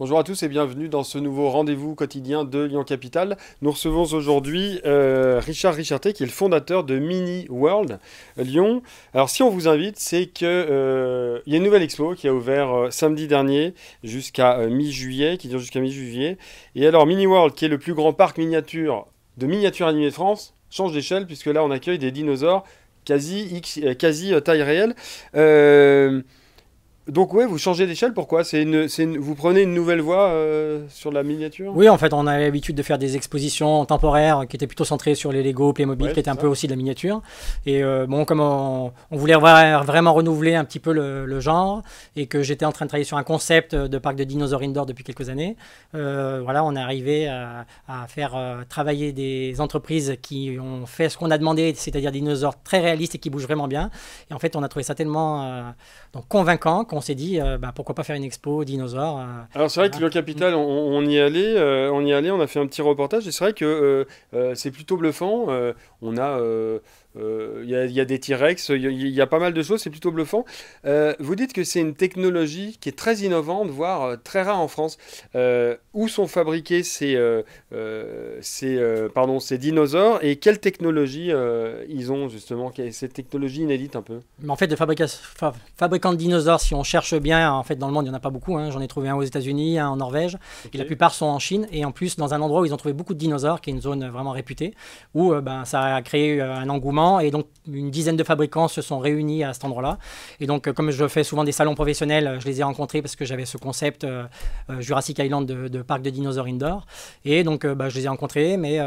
Bonjour à tous et bienvenue dans ce nouveau rendez-vous quotidien de Lyon Capital. Nous recevons aujourd'hui euh, Richard Richardet qui est le fondateur de Mini World euh, Lyon. Alors si on vous invite, c'est qu'il euh, il y a une nouvelle expo qui a ouvert samedi dernier jusqu'à mi-juillet, qui dure jusqu'à mi-juillet. Et alors Mini World qui est le plus grand parc miniature de miniatures animées de France, change d'échelle puisque là on accueille des dinosaures quasi, quasi taille réelle donc ouais, vous changez d'échelle, pourquoi c'est une, Vous prenez une nouvelle voie euh, sur la miniature Oui, en fait, on a l'habitude de faire des expositions temporaires qui étaient plutôt centrées sur les Lego, Playmobil, qui étaient un peu aussi de la miniature. Et euh, bon, comme on, voulait vraiment renouveler un petit peu le, genre, et que j'étais en train de travailler sur un concept de parc de dinosaures indoor depuis quelques années, euh, voilà, on est arrivé à, faire travailler des entreprises qui ont fait ce qu'on a demandé, c'est-à-dire des dinosaures très réalistes et qui bougent vraiment bien. Et en fait, on a trouvé ça tellement donc convaincant on s'est dit, euh, bah, pourquoi pas faire une expo dinosaures. Euh, Alors c'est vrai que le capital, on, y allait, euh, on y allait, on a fait un petit reportage et c'est vrai que c'est plutôt bluffant. on a il euh, y, a des T-Rex, il y, a pas mal de choses, c'est plutôt bluffant. Euh, vous dites que c'est une technologie qui est très innovante, voire euh, très rare en France. où sont fabriqués ces, pardon, ces dinosaures et quelle technologie ils ont justement, cette technologie inédite un peu Mais En fait, de fabricants de dinosaures, si on cherche bien, en fait dans le monde il n'y en a pas beaucoup. Hein. J'en ai trouvé un aux États-Unis, un en Norvège, et la plupart sont en Chine. Et en plus, dans un endroit où ils ont trouvé beaucoup de dinosaures, qui est une zone vraiment réputée, où ben, ça a créé un engouement et donc, une dizaine de fabricants se sont réunis à cet endroit-là. Et donc, euh, comme je fais souvent des salons professionnels, euh, je les ai rencontrés parce que j'avais ce concept euh, Jurassic Island de, parc de dinosaures indoor. Et donc, bah, je les ai rencontrés, mais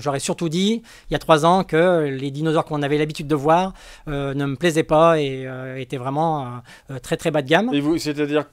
j'aurais surtout dit, il y a trois ans, que les dinosaures qu'on avait l'habitude de voir ne me plaisaient pas et étaient vraiment très, très bas de gamme. Et vous, c'est-à-dire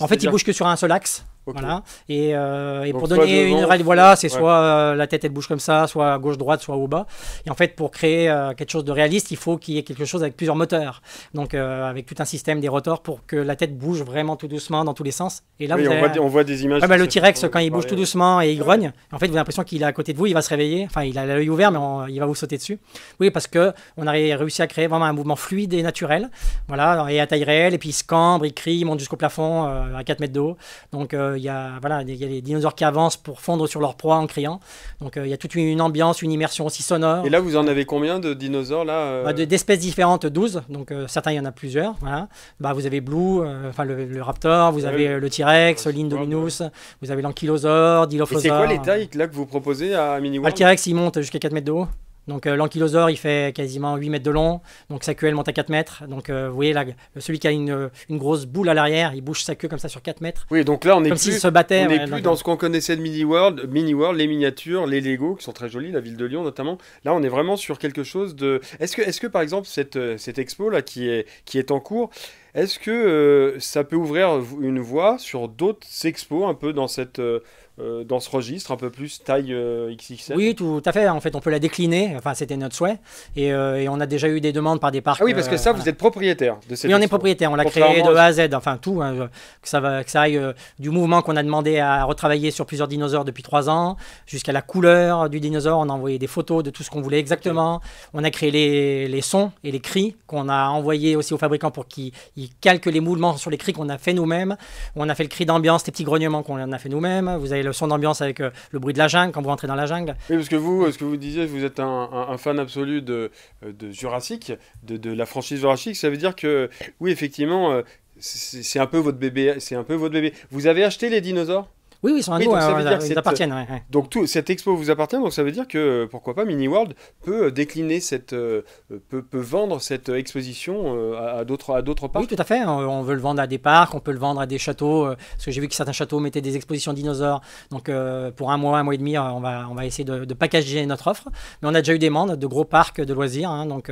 En fait, ils bougent que sur un seul axe. Voilà. Et, euh, pour donner une règle, voilà, c'est soit euh, la tête elle bouge comme ça, soit à gauche-droite, soit au bas. Et en fait, pour créer euh, quelque chose de réaliste, il faut qu'il y ait quelque chose avec plusieurs moteurs. Donc, avec tout un système des rotors pour que la tête bouge vraiment tout doucement dans tous les sens. Et là, vous on, voit, des images. Bah, le T-Rex, quand il bouge tout doucement et il grogne, en fait, vous avez l'impression qu'il est à côté de vous, il va se réveiller. Enfin, il a l'œil ouvert, mais il va vous sauter dessus. Oui, parce que on a réussi à créer vraiment un mouvement fluide et naturel. Voilà, et à taille réelle. Et puis, il se cambre, il crie, il monte jusqu'au plafond à 4 mètres d'eau haut. Donc, il euh, y, a, voilà, les dinosaures qui avancent pour fondre sur leur proie en criant. Donc il euh, y a toute une ambiance, une immersion aussi sonore. Et là, vous en avez combien de dinosaures là euh bah, D'espèces différentes, 12. Donc certains, il y en a plusieurs. Voilà. Bah, vous avez Blue, enfin le, Raptor, vous avez le T-Rex, l'Indominus, vous avez l'Ankylosaure, Dilophosaure. Et c'est quoi les tailles là que vous proposez à Le T-Rex il monte jusqu'à 4 mètres de haut. Donc euh, l'ankylosaure, il fait quasiment 8 mètres de long, donc sa queue, elle monte à 4 mètres. Donc euh, vous voyez, là, celui qui a euh, une, grosse boule à l'arrière, il bouge sa queue comme ça sur 4 mètres. Oui, donc là, on est plus, se battait, on plus dans ce qu'on connaissait de Mini World, Mini World, les miniatures, les Lego, qui sont très jolies, la ville de Lyon notamment. Là, on est vraiment sur quelque chose de... Est-ce que, est que par exemple, cette, cette expo-là qui est, qui est en cours, est-ce que euh, ça peut ouvrir une voie sur d'autres expos un peu dans cette... Euh, euh, dans ce registre, un peu plus taille euh, XXL Oui, tout à fait. En fait, on peut la décliner. Enfin, c'était notre souhait. Et, on a déjà eu des demandes par des parcs. Ah oui, parce que ça, vous êtes propriétaire de cette. Oui, on est propriétaire. On l'a créé de A à Z. Enfin, tout. Hein, que, ça va, que ça aille du mouvement qu'on a demandé à retravailler sur plusieurs dinosaures depuis trois ans, jusqu'à la couleur du dinosaure. On a envoyé des photos de tout ce qu'on voulait exactement. On a créé les, les, sons et les cris qu'on a envoyés aussi aux fabricants pour qu'ils il calque les mouvements sur les cris qu'on a fait nous-mêmes. On a fait le cri d'ambiance, les petits grognements qu'on a fait nous-mêmes. Vous avez le son d'ambiance avec euh, le bruit de la jungle quand vous rentrez dans la jungle. Oui, parce que vous, euh, ce que vous disiez, vous êtes un, fan absolu de, euh, de Jurassic, de, de, la franchise Jurassic. Ça veut dire que, oui, effectivement, c'est un peu votre bébé. C'est un peu votre bébé. Vous avez acheté les dinosaures oui, oui, ils sont à nous, ça hein, veut dire ils appartiennent. Donc tout, cette expo vous appartient, donc ça veut dire que pourquoi pas Mini World peut euh, décliner cette, euh, euh, peut, peut vendre cette exposition à d'autres à d'autres parcs. Oui, tout à fait. On veut le vendre à des parcs, on peut le vendre à des châteaux, parce que j'ai vu que certains châteaux mettaient des expositions dinosaures. Donc pour un mois, un mois et demi, on va on va essayer de, packager notre offre. Mais on a déjà eu des demandes de gros parcs de loisirs. Hein, donc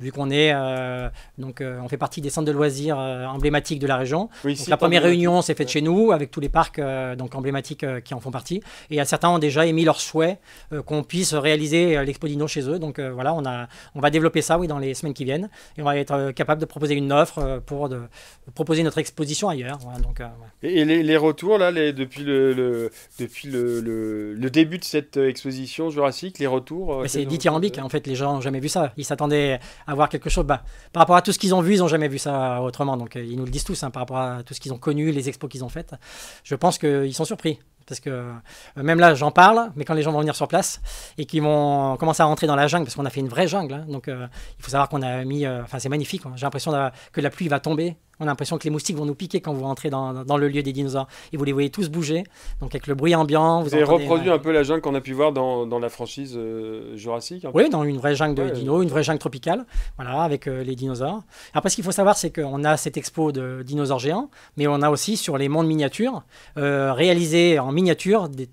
vu qu'on est donc on fait partie des centres de loisirs emblématiques de la région. la première réunion s'est faite chez nous avec tous les parcs. Donc, emblématiques euh, qui en font partie. Et certains ont déjà émis leur souhait euh, qu'on puisse réaliser euh, l'Expo Dino chez eux. Donc voilà, on, a, on va développer ça oui, dans les semaines qui viennent. Et on va être capable de proposer une offre pour de, proposer notre exposition ailleurs. donc, Et les, retours, là, les, depuis, le, depuis le, début de cette exposition jurassique, les retours bah, C'est dithyrambique, hein. en fait, les gens n'ont jamais vu ça. Ils s'attendaient à voir quelque chose. Bah, par rapport à tout ce qu'ils ont vu, ils n'ont jamais vu ça autrement. Donc ils nous le disent tous, hein, par rapport à tout ce qu'ils ont connu, les expos qu'ils ont faites. Je pense qu'ils surpris. Parce que euh, même là, j'en parle, mais quand les gens vont venir sur place et qu'ils vont commencer à rentrer dans la jungle, parce qu'on a fait une vraie jungle, hein, donc euh, il faut savoir qu'on a mis. Euh, enfin, c'est magnifique. Hein. J'ai l'impression que la pluie va tomber on a l'impression que les moustiques vont nous piquer quand vous rentrez dans, le lieu des dinosaures. Et vous les voyez tous bouger. Donc avec le bruit ambiant, vous avez reproduit un peu la jungle qu'on a pu voir dans, la franchise euh, Jurassique. Oui, dans une vraie jungle de dinos, une vraie jungle tropicale, voilà, avec euh, les dinosaures. Après, ce qu'il faut savoir, c'est qu'on a cette expo de dinosaures géants, mais on a aussi sur les mondes miniatures, euh, réalisés en miniature des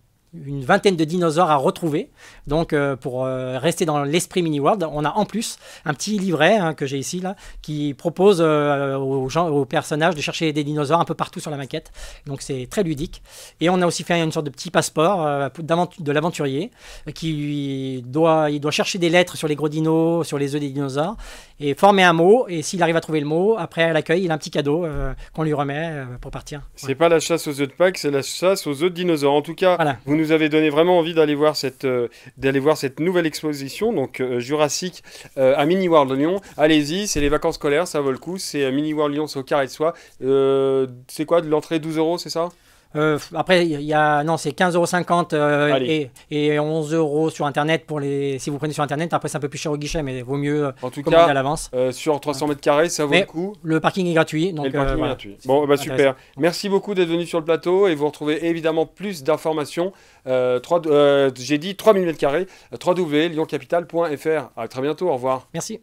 une vingtaine de dinosaures à retrouver. Donc, euh, pour euh, rester dans l'esprit Mini World, on a en plus un petit livret hein, que j'ai ici là, qui propose euh, aux gens, aux personnages de chercher des dinosaures un peu partout sur la maquette. Donc, c'est très ludique. Et on a aussi fait une sorte de petit passeport de l'aventurier qui doit, il doit chercher des lettres sur les gros dinos, sur les œufs des dinosaures et former un mot. Et s'il arrive à trouver le mot, après à l'accueil, il a un petit cadeau qu'on lui remet pour partir. C'est pas la chasse aux œufs de Pâques, c'est la chasse aux œufs de dinosaures. En tout cas, vous nous vous avez donné vraiment envie d'aller voir cette euh, d'aller voir cette nouvelle exposition donc euh, Jurassic euh, à Mini World Lyon. Allez-y, c'est les vacances scolaires, ça vaut le coup. C'est Mini World Lyon, c'est au carré de soi. c'est quoi de l'entrée 12 euros, c'est ça euh, après, il y a. Non, c'est 15,50€ euh, et, et 11€ sur Internet pour les. Si vous prenez sur Internet, après, c'est un peu plus cher au guichet, mais vaut mieux en tout cas, à l'avance. Euh, sur 300 mètres carrés, ça vaut le coup. Le parking est gratuit. le parking est gratuit. Bon, bah, super. Merci beaucoup d'être venu sur le plateau et vous retrouvez évidemment plus d'informations. J'ai dit 3000 mètres carrés, www.lioncapital.fr. À très bientôt, au revoir. Merci.